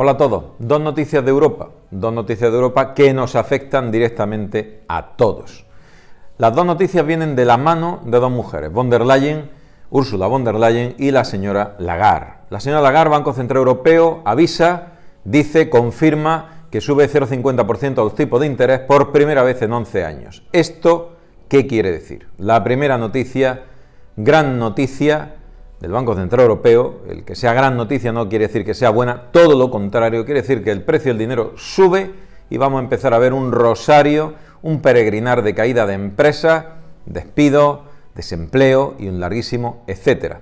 Hola a todos. Dos noticias de Europa. Dos noticias de Europa que nos afectan directamente a todos. Las dos noticias vienen de la mano de dos mujeres, von der Leyen, Ursula von der Leyen y la señora Lagarde. La señora Lagarde, Banco Central Europeo, avisa, dice, confirma que sube 0,50% los tipo de interés por primera vez en 11 años. ¿Esto qué quiere decir? La primera noticia, gran noticia, del Banco Central Europeo, el que sea gran noticia no quiere decir que sea buena, todo lo contrario, quiere decir que el precio del dinero sube y vamos a empezar a ver un rosario, un peregrinar de caída de empresas, despido, desempleo y un larguísimo etcétera.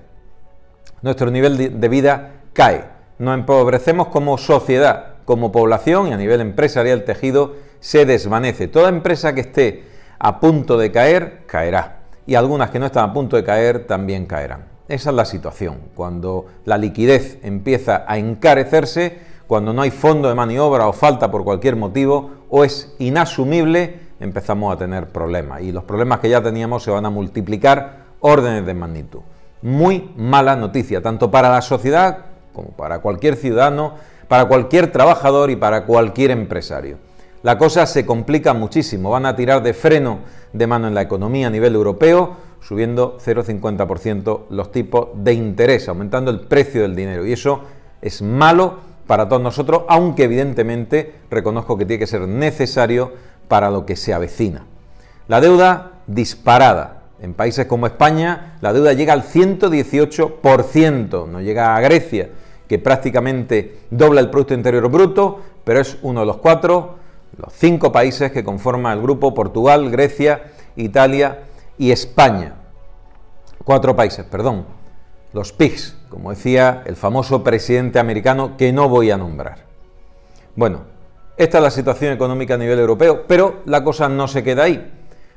Nuestro nivel de vida cae, nos empobrecemos como sociedad, como población y a nivel empresarial el tejido se desvanece. Toda empresa que esté a punto de caer, caerá. Y algunas que no están a punto de caer, también caerán. Esa es la situación. Cuando la liquidez empieza a encarecerse, cuando no hay fondo de maniobra o falta por cualquier motivo o es inasumible, empezamos a tener problemas. Y los problemas que ya teníamos se van a multiplicar órdenes de magnitud. Muy mala noticia, tanto para la sociedad como para cualquier ciudadano, para cualquier trabajador y para cualquier empresario. La cosa se complica muchísimo, van a tirar de freno de mano en la economía a nivel europeo, subiendo 0,50% los tipos de interés, aumentando el precio del dinero. Y eso es malo para todos nosotros, aunque evidentemente reconozco que tiene que ser necesario para lo que se avecina. La deuda disparada. En países como España, la deuda llega al 118%, no llega a Grecia, que prácticamente dobla el Producto Interior Bruto, pero es uno de los cuatro, los cinco países que conforman el grupo Portugal, Grecia, Italia y España. Cuatro países, perdón. Los PIGS, como decía el famoso presidente americano que no voy a nombrar. Bueno, esta es la situación económica a nivel europeo, pero la cosa no se queda ahí.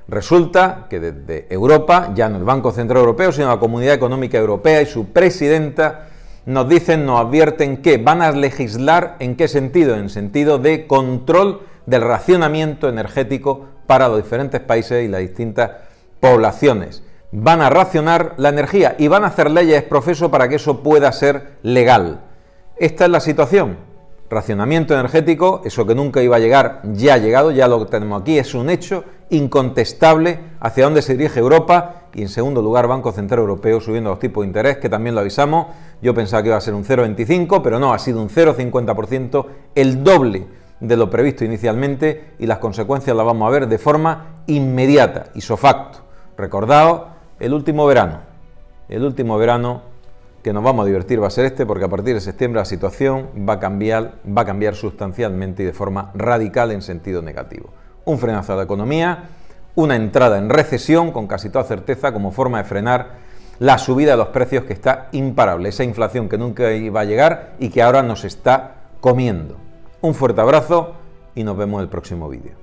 Resulta que desde Europa, ya no el Banco Central Europeo, sino la Comunidad Económica Europea y su presidenta, nos dicen, nos advierten que van a legislar en qué sentido, en sentido de control del racionamiento energético para los diferentes países y las distintas poblaciones. Van a racionar la energía y van a hacer leyes profeso para que eso pueda ser legal. Esta es la situación. Racionamiento energético, eso que nunca iba a llegar, ya ha llegado, ya lo tenemos aquí, es un hecho incontestable hacia dónde se dirige Europa y en segundo lugar Banco Central Europeo subiendo los tipos de interés, que también lo avisamos, yo pensaba que iba a ser un 0,25, pero no, ha sido un 0,50%, el doble de lo previsto inicialmente y las consecuencias las vamos a ver de forma inmediata, isofacto. Recordado, el último verano. El último verano que nos vamos a divertir va a ser este porque a partir de septiembre la situación va a cambiar, va a cambiar sustancialmente y de forma radical en sentido negativo. Un frenazo a la economía, una entrada en recesión con casi toda certeza como forma de frenar la subida de los precios que está imparable, esa inflación que nunca iba a llegar y que ahora nos está comiendo. Un fuerte abrazo y nos vemos en el próximo vídeo.